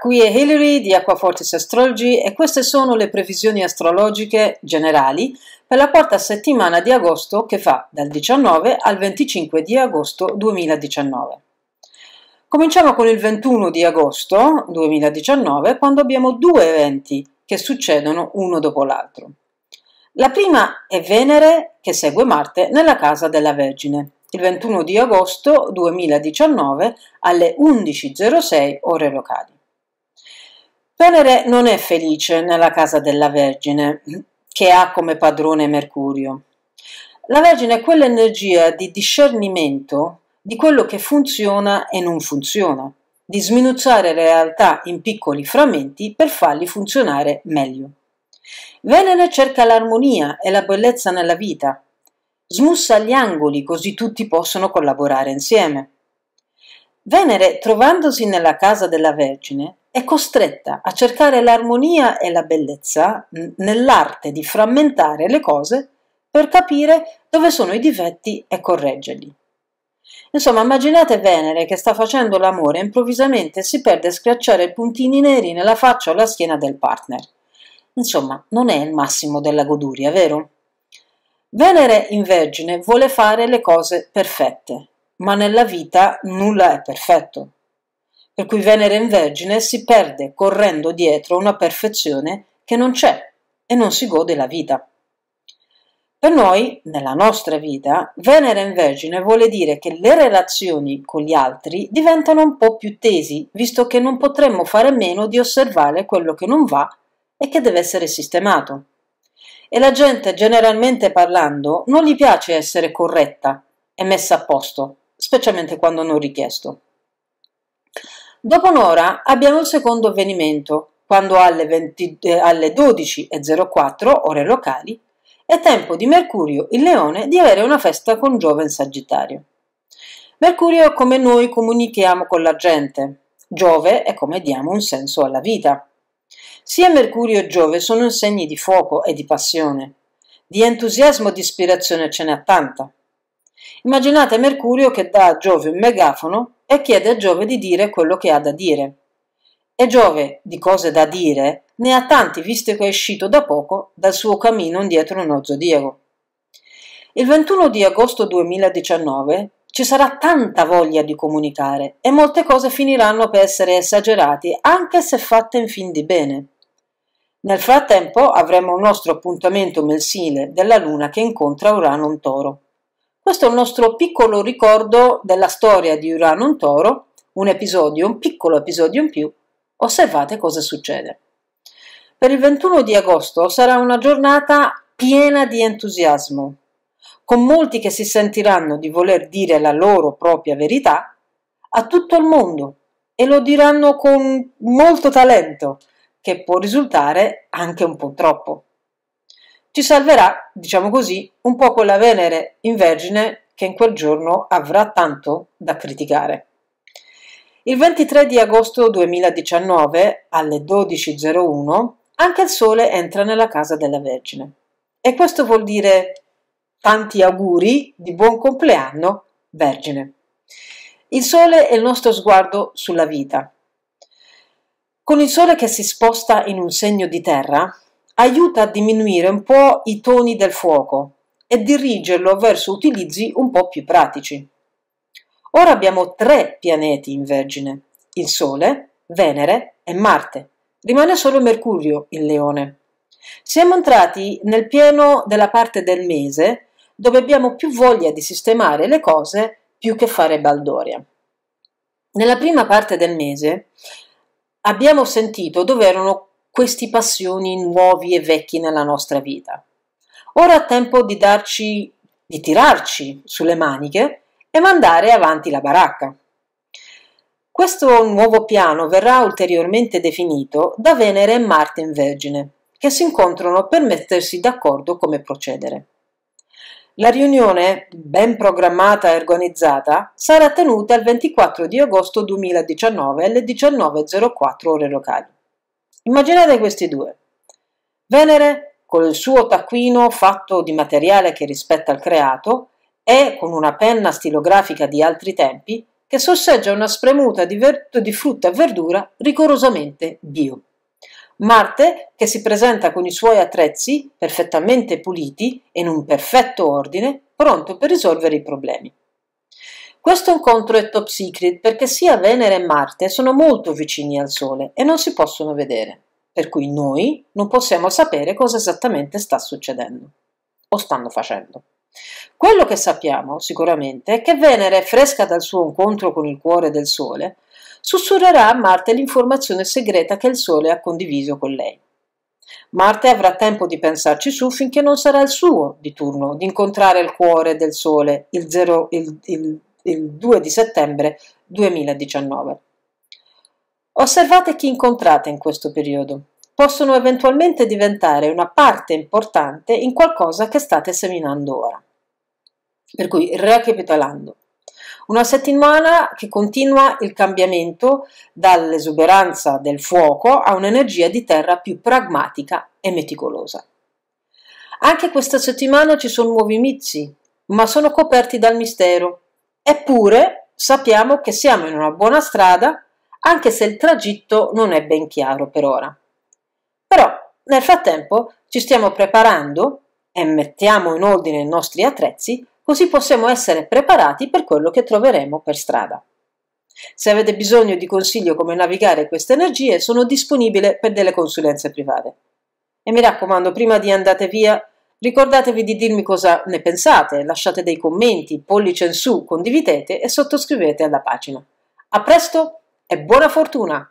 Qui è Hillary di Aquafortis Astrology e queste sono le previsioni astrologiche generali per la quarta settimana di agosto che fa dal 19 al 25 di agosto 2019. Cominciamo con il 21 di agosto 2019 quando abbiamo due eventi che succedono uno dopo l'altro. La prima è Venere che segue Marte nella casa della Vergine, il 21 di agosto 2019 alle 11.06 ore locali. Venere non è felice nella casa della Vergine, che ha come padrone Mercurio. La Vergine è quell'energia di discernimento di quello che funziona e non funziona, di sminuzzare realtà in piccoli frammenti per farli funzionare meglio. Venere cerca l'armonia e la bellezza nella vita, smussa gli angoli così tutti possono collaborare insieme. Venere, trovandosi nella casa della Vergine, è costretta a cercare l'armonia e la bellezza nell'arte di frammentare le cose per capire dove sono i difetti e correggerli. Insomma, immaginate Venere che sta facendo l'amore e improvvisamente si perde a schiacciare puntini neri nella faccia o alla schiena del partner. Insomma, non è il massimo della goduria, vero? Venere in Vergine vuole fare le cose perfette, ma nella vita nulla è perfetto. Per cui Venere in Vergine si perde correndo dietro una perfezione che non c'è e non si gode la vita. Per noi, nella nostra vita, Venere in Vergine vuole dire che le relazioni con gli altri diventano un po' più tesi, visto che non potremmo fare meno di osservare quello che non va e che deve essere sistemato. E la gente, generalmente parlando, non gli piace essere corretta e messa a posto, specialmente quando non richiesto. Dopo un'ora abbiamo il secondo avvenimento, quando alle, 20, eh, alle 12.04 ore locali è tempo di Mercurio il leone di avere una festa con Giove in Sagittario. Mercurio è come noi comunichiamo con la gente, Giove è come diamo un senso alla vita. Sia Mercurio e Giove sono segni di fuoco e di passione, di entusiasmo e di ispirazione ce n'è tanta. Immaginate Mercurio che dà a Giove un megafono e chiede a Giove di dire quello che ha da dire. E Giove, di cose da dire, ne ha tanti visto che è uscito da poco dal suo cammino indietro uno zodiaco. Il 21 di agosto 2019 ci sarà tanta voglia di comunicare e molte cose finiranno per essere esagerate, anche se fatte in fin di bene. Nel frattempo avremo un nostro appuntamento mensile della Luna che incontra Urano un toro. Questo è il nostro piccolo ricordo della storia di Urano un toro, un episodio, un piccolo episodio in più. Osservate cosa succede. Per il 21 di agosto sarà una giornata piena di entusiasmo, con molti che si sentiranno di voler dire la loro propria verità a tutto il mondo e lo diranno con molto talento, che può risultare anche un po' troppo ci salverà, diciamo così, un po' quella Venere in Vergine che in quel giorno avrà tanto da criticare. Il 23 di agosto 2019 alle 12.01 anche il Sole entra nella casa della Vergine e questo vuol dire tanti auguri di buon compleanno, Vergine. Il Sole è il nostro sguardo sulla vita. Con il Sole che si sposta in un segno di terra, aiuta a diminuire un po' i toni del fuoco e dirigerlo verso utilizzi un po' più pratici. Ora abbiamo tre pianeti in Vergine, il Sole, Venere e Marte. Rimane solo Mercurio in Leone. Siamo entrati nel pieno della parte del mese dove abbiamo più voglia di sistemare le cose più che fare baldoria. Nella prima parte del mese abbiamo sentito dove erano questi passioni nuovi e vecchi nella nostra vita. Ora è tempo di darci, di tirarci sulle maniche e mandare avanti la baracca. Questo nuovo piano verrà ulteriormente definito da Venere e Marte in Vergine, che si incontrano per mettersi d'accordo come procedere. La riunione, ben programmata e organizzata, sarà tenuta il 24 di agosto 2019 alle 19.04 ore locali. Immaginate questi due. Venere, con il suo taccuino fatto di materiale che rispetta il creato, e con una penna stilografica di altri tempi, che sorseggia una spremuta di, di frutta e verdura rigorosamente bio. Marte, che si presenta con i suoi attrezzi perfettamente puliti e in un perfetto ordine, pronto per risolvere i problemi. Questo incontro è top secret perché sia Venere e Marte sono molto vicini al Sole e non si possono vedere, per cui noi non possiamo sapere cosa esattamente sta succedendo o stanno facendo. Quello che sappiamo sicuramente è che Venere, fresca dal suo incontro con il cuore del Sole, sussurrerà a Marte l'informazione segreta che il Sole ha condiviso con lei. Marte avrà tempo di pensarci su finché non sarà il suo di turno di incontrare il cuore del Sole, il, zero, il, il il 2 di settembre 2019. Osservate chi incontrate in questo periodo. Possono eventualmente diventare una parte importante in qualcosa che state seminando ora. Per cui, ricapitolando, una settimana che continua il cambiamento dall'esuberanza del fuoco a un'energia di terra più pragmatica e meticolosa. Anche questa settimana ci sono nuovi inizi, ma sono coperti dal mistero, Eppure sappiamo che siamo in una buona strada, anche se il tragitto non è ben chiaro per ora. Però nel frattempo ci stiamo preparando e mettiamo in ordine i nostri attrezzi così possiamo essere preparati per quello che troveremo per strada. Se avete bisogno di consiglio come navigare queste energie, sono disponibile per delle consulenze private. E mi raccomando, prima di andate via, Ricordatevi di dirmi cosa ne pensate, lasciate dei commenti, pollice in su, condividete e sottoscrivete alla pagina. A presto e buona fortuna!